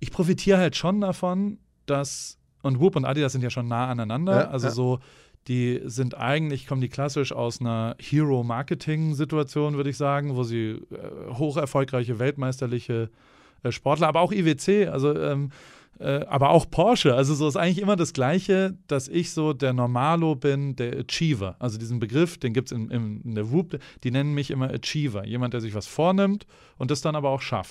ich profitiere halt schon davon, dass, und Whoop und Adidas sind ja schon nah aneinander, ja, also ja. so, die sind eigentlich, kommen die klassisch aus einer Hero-Marketing-Situation, würde ich sagen, wo sie äh, hoch erfolgreiche weltmeisterliche äh, Sportler, aber auch IWC, also ähm, äh, aber auch Porsche. Also so ist eigentlich immer das Gleiche, dass ich so der Normalo bin, der Achiever. Also diesen Begriff, den gibt es in, in, in, der Whoop, die nennen mich immer Achiever. Jemand, der sich was vornimmt und das dann aber auch schafft.